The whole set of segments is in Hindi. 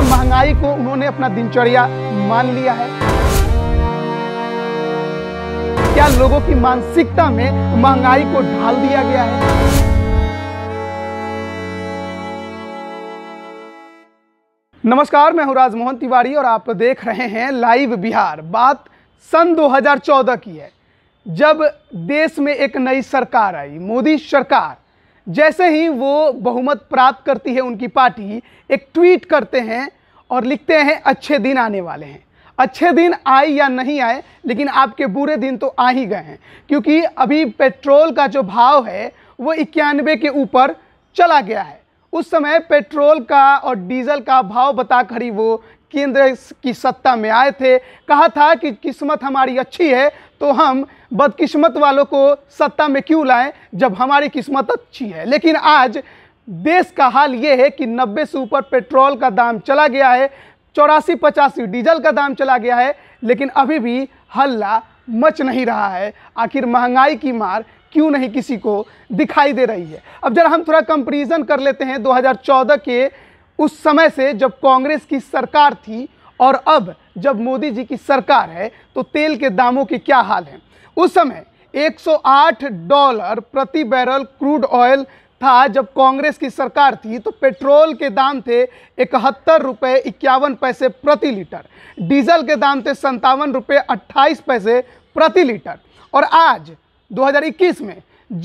क्या महंगाई को उन्होंने अपना दिनचर्या मान लिया है क्या लोगों की मानसिकता में महंगाई को ढाल दिया गया है नमस्कार मैं हूं राजमोहन तिवारी और आप देख रहे हैं लाइव बिहार बात सन 2014 की है जब देश में एक नई सरकार आई मोदी सरकार जैसे ही वो बहुमत प्राप्त करती है उनकी पार्टी एक ट्वीट करते हैं और लिखते हैं अच्छे दिन आने वाले हैं अच्छे दिन आए या नहीं आए लेकिन आपके बुरे दिन तो आ ही गए हैं क्योंकि अभी पेट्रोल का जो भाव है वो इक्यानवे के ऊपर चला गया है उस समय पेट्रोल का और डीजल का भाव बता खड़ी ही वो केंद्र की सत्ता में आए थे कहा था कि किस्मत हमारी अच्छी है तो हम बदकिस्मत वालों को सत्ता में क्यों लाएं जब हमारी किस्मत अच्छी है लेकिन आज देश का हाल ये है कि 90 से ऊपर पेट्रोल का दाम चला गया है चौरासी पचासी डीजल का दाम चला गया है लेकिन अभी भी हल्ला मच नहीं रहा है आखिर महंगाई की मार क्यों नहीं किसी को दिखाई दे रही है अब जरा हम थोड़ा कंपेरिजन कर लेते हैं 2014 के उस समय से जब कांग्रेस की सरकार थी और अब जब मोदी जी की सरकार है तो तेल के दामों की क्या हाल है उस समय 108 डॉलर प्रति बैरल क्रूड ऑयल था जब कांग्रेस की सरकार थी तो पेट्रोल के दाम थे इकहत्तर रुपये इक्यावन पैसे प्रति लीटर डीजल के दाम थे संतावन रुपये अट्ठाईस पैसे प्रति लीटर और आज 2021 में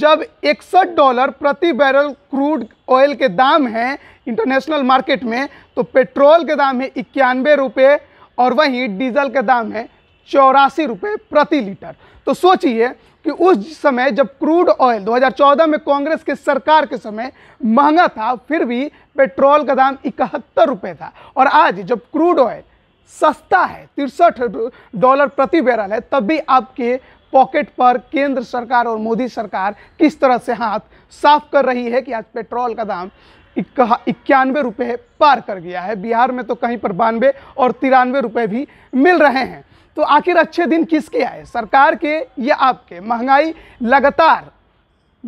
जब इकसठ डॉलर प्रति बैरल क्रूड ऑयल के दाम हैं इंटरनेशनल मार्केट में तो पेट्रोल के दाम है इक्यानवे रुपये और वहीं डीजल के दाम है चौरासी रुपये प्रति लीटर तो सोचिए कि उस समय जब क्रूड ऑयल 2014 में कांग्रेस के सरकार के समय महंगा था फिर भी पेट्रोल का दाम इकहत्तर रुपये था और आज जब क्रूड ऑयल सस्ता है तिरसठ डॉलर प्रति बैरल है तब भी आपके पॉकेट पर केंद्र सरकार और मोदी सरकार किस तरह से हाथ साफ कर रही है कि आज पेट्रोल का दाम इक्यानवे रुपये पार कर गया है बिहार में तो कहीं पर बानवे और तिरानवे रुपये भी मिल रहे हैं तो आखिर अच्छे दिन किसके आए सरकार के या आपके महंगाई लगातार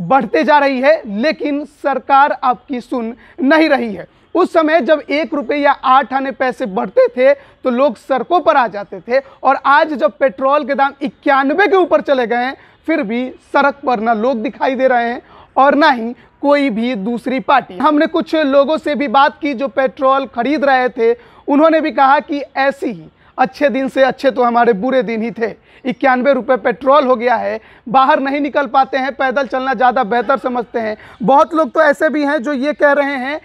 बढ़ते जा रही है लेकिन सरकार आपकी सुन नहीं रही है उस समय जब एक रुपये या आठ आने पैसे बढ़ते थे तो लोग सड़कों पर आ जाते थे और आज जब पेट्रोल के दाम इक्यानवे के ऊपर चले गए हैं फिर भी सड़क पर ना लोग दिखाई दे रहे हैं और ना ही कोई भी दूसरी पार्टी हमने कुछ लोगों से भी बात की जो पेट्रोल खरीद रहे थे उन्होंने भी कहा कि ऐसी ही अच्छे दिन से अच्छे तो हमारे बुरे दिन ही थे इक्यानवे रुपये पेट्रोल हो गया है बाहर नहीं निकल पाते हैं पैदल चलना ज़्यादा बेहतर समझते हैं बहुत लोग तो ऐसे भी हैं जो ये कह रहे हैं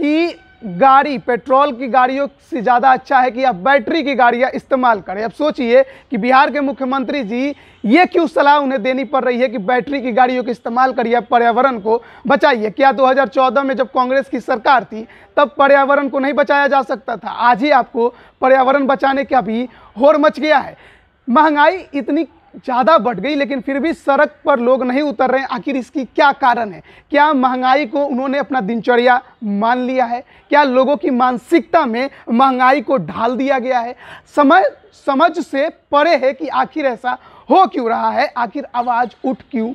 कि गाड़ी पेट्रोल की गाड़ियों से ज़्यादा अच्छा है कि आप बैटरी की गाड़ियाँ इस्तेमाल करें अब सोचिए कि बिहार के मुख्यमंत्री जी ये क्यों सलाह उन्हें देनी पड़ रही है कि बैटरी की गाड़ियों का इस्तेमाल करिए पर्यावरण को बचाइए क्या 2014 में जब कांग्रेस की सरकार थी तब पर्यावरण को नहीं बचाया जा सकता था आज ही आपको पर्यावरण बचाने का भी होर मच गया है महंगाई इतनी ज़्यादा बढ़ गई लेकिन फिर भी सड़क पर लोग नहीं उतर रहे हैं आखिर इसकी क्या कारण है क्या महंगाई को उन्होंने अपना दिनचर्या मान लिया है क्या लोगों की मानसिकता में महंगाई को ढाल दिया गया है समझ समझ से परे है कि आखिर ऐसा हो क्यों रहा है आखिर आवाज़ उठ क्यों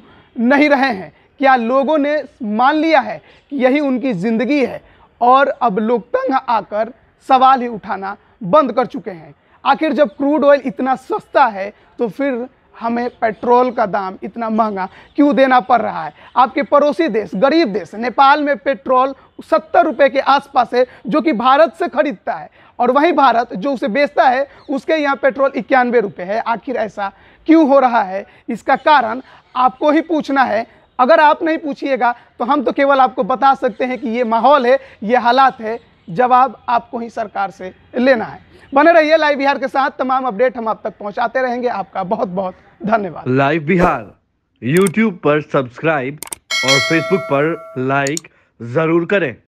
नहीं रहे हैं क्या लोगों ने मान लिया है कि यही उनकी ज़िंदगी है और अब लोग तंग आकर सवाल ही उठाना बंद कर चुके हैं आखिर जब क्रूड ऑयल इतना सस्ता है तो फिर हमें पेट्रोल का दाम इतना महंगा क्यों देना पड़ रहा है आपके पड़ोसी देश गरीब देश नेपाल में पेट्रोल सत्तर रुपये के आसपास है जो कि भारत से खरीदता है और वहीं भारत जो उसे बेचता है उसके यहाँ पेट्रोल इक्यानवे रुपये है आखिर ऐसा क्यों हो रहा है इसका कारण आपको ही पूछना है अगर आप नहीं पूछिएगा तो हम तो केवल आपको बता सकते हैं कि ये माहौल है ये हालात है जवाब आपको ही सरकार से लेना है बने रहिए लाइव बिहार के साथ तमाम अपडेट हम आप तक पहुंचाते रहेंगे आपका बहुत बहुत धन्यवाद लाइव बिहार यूट्यूब पर सब्सक्राइब और फेसबुक पर लाइक जरूर करें